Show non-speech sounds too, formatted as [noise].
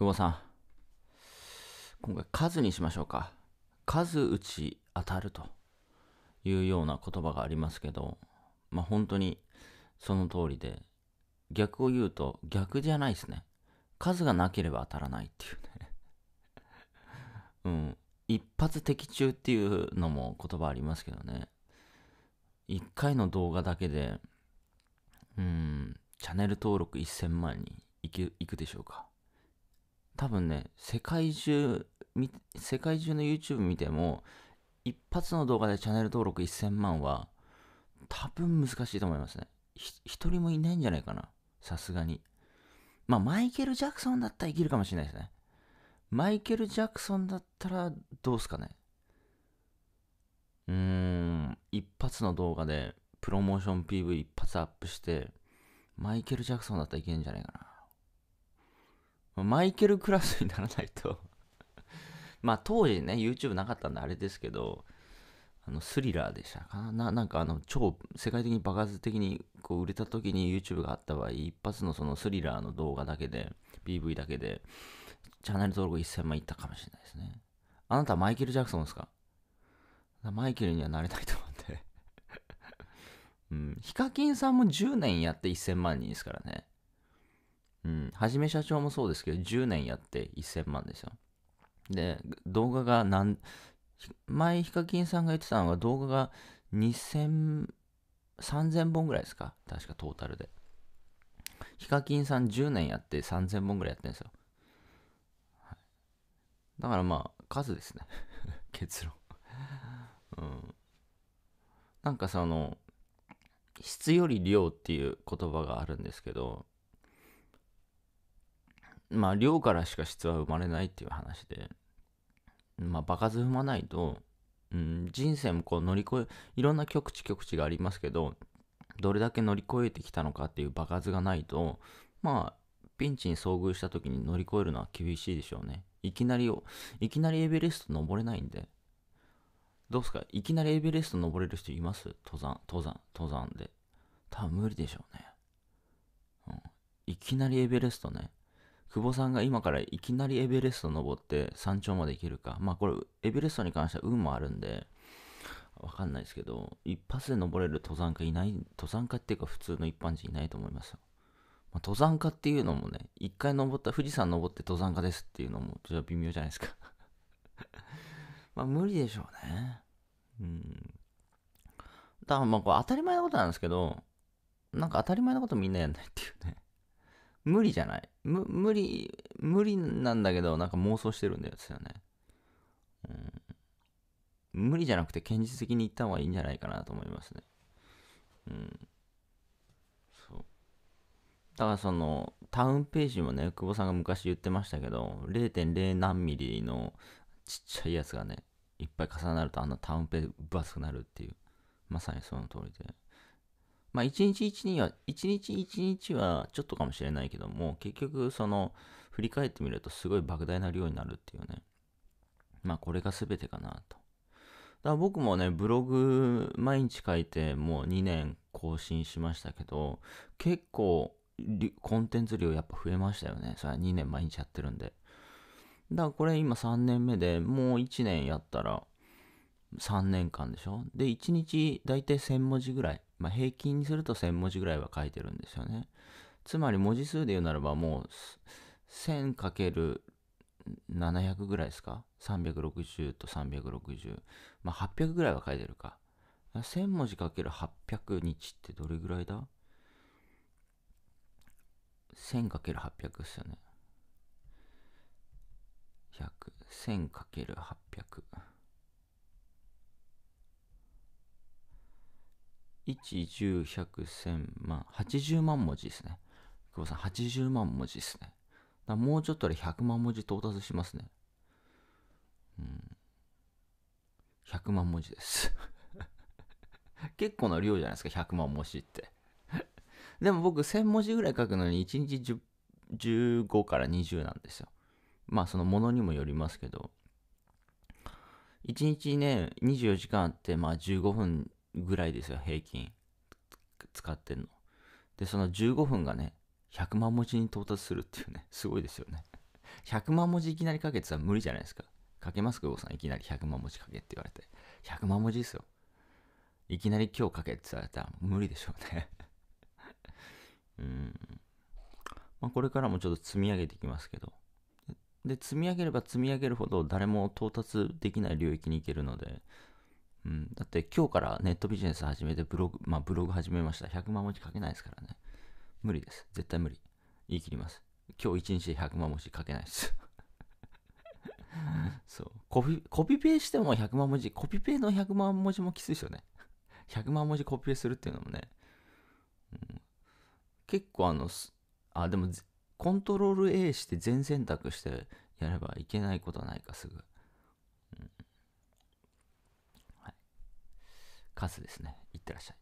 久保さん。今回数にしましょうか。数打ち当たるというような言葉がありますけど、まあ本当にその通りで、逆を言うと逆じゃないですね。数がなければ当たらないっていうね [laughs] うん。一発的中っていうのも言葉ありますけどね。一回の動画だけで、うん、チャンネル登録1000万にいくいくでしょうか。多分ね、世界中、世界中の YouTube 見ても、一発の動画でチャンネル登録1000万は、多分難しいと思いますね。一人もいないんじゃないかな。さすがに。まあ、マイケル・ジャクソンだったらいけるかもしれないですね。マイケル・ジャクソンだったらどうすかね。うーん、一発の動画で、プロモーション PV 一発アップして、マイケル・ジャクソンだったらいけるんじゃないかな。マイケルクラスにならないと [laughs] まあ当時ね、YouTube なかったんであれですけど、あのスリラーでしたかななんかあの超世界的に爆発的にこう売れた時に YouTube があった場合、一発のそのスリラーの動画だけで、PV だけで、チャンネル登録1000万いったかもしれないですね。あなたマイケル・ジャクソンですかマイケルにはなれないと思って [laughs] うん。ヒカキンさんも10年やって1000万人ですからね。。はじめ社長もそうですけど、10年やって1000万ですよ。で、動画が何、前、ヒカキンさんが言ってたのは動画が2000、3000本ぐらいですか確かトータルで。ヒカキンさん10年やって3000本ぐらいやってるんですよ。はい、だからまあ、数ですね。[laughs] 結論。うん。なんかその、質より量っていう言葉があるんですけど、まあ量からしか質は生まれないっていう話で、まあ場数踏まないと、うん、人生もこう乗り越え、いろんな局地局地がありますけど、どれだけ乗り越えてきたのかっていう場数がないと、まあピンチに遭遇した時に乗り越えるのは厳しいでしょうね。いきなりを、いきなりエベレスト登れないんで。どうすかいきなりエベレスト登れる人います登山、登山、登山で。多分無理でしょうね。うん。いきなりエベレストね。久保さんが今からいきなりエベレスト登って山頂まで行けるか。まあこれ、エベレストに関しては運もあるんで、わかんないですけど、一発で登れる登山家いない、登山家っていうか普通の一般人いないと思いますよ。まあ、登山家っていうのもね、一回登った、富士山登って登山家ですっていうのも、ちょっと微妙じゃないですか [laughs] まあ無理でしょうね。うん。だからまあこれ当たり前のことなんですけど、なんか当たり前のことみんなやんないっていうね無理じゃない無理、無理なんだけど、なんか妄想してるんだですよね。うん。無理じゃなくて現実的に行った方がいいんじゃないかなと思いますね。うん。そう。だからその、タウンページもね、久保さんが昔言ってましたけど、0.0何ミリのちっちゃいやつがね、いっぱい重なるとあんなタウンページ分厚くなるっていう、まさにその通りで。まあ一日一日は、一日一日はちょっとかもしれないけども、結局その、振り返ってみるとすごい莫大な量になるっていうね。まあこれが全てかなと。だから僕もね、ブログ毎日書いてもう2年更新しましたけど、結構コンテンツ量やっぱ増えましたよね。それは2年毎日やってるんで。だからこれ今3年目でもう1年やったら3年間でしょで、1日だいたい1000文字ぐらいまあ、平均にすると1000文字ぐらいは書いてるんですよね。つまり文字数で言うならばもう 1000×700 ぐらいですか ?360 と360。まあ、800ぐらいは書いてるか。1000文字 ×800 日ってどれぐらいだ ?1000×800 ですよね。100。1000×800。1、10、100、1000万、80万文字ですね。久保さん、80万文字ですね。もうちょっとで100万文字到達しますね。うん。100万文字です [laughs] 結構な量じゃないですか、100万文字ってでも僕、1000文字ぐらい書くのに1日15から20なんですよ。まあ、そのものにもよりますけど。1日ね、24時間あって、まあ15分ぐらいですよ、平均。使ってんの。で、その15分がね、100万文字に到達するっていうね、すごいですよね。100万文字いきなり書けてたら無理じゃないですか。書けますか、さん。いきなり100万文字書けって言われて。100万文字ですよ。いきなり今日書けって言われたら無理でしょうね [laughs] うん。まあ、これからもちょっと積み上げていきますけど。で、積み上げれば積み上げるほど誰も到達できない領域に行けるので、うん、だって今日からネットビジネス始めてブログ、まあブログ始めました。100万文字書けないですからね。無理です。絶対無理。言い切ります。今日一日で100万文字書けないです。そうコピ。コピペしても100万文字、コピペの100万文字もきついですよね。100万文字コピペするっていうのもね。うん、結構あの、あ、でも、コントロール A して全選択してやればいけないことはないか、すぐ。カズですねいってらっしゃい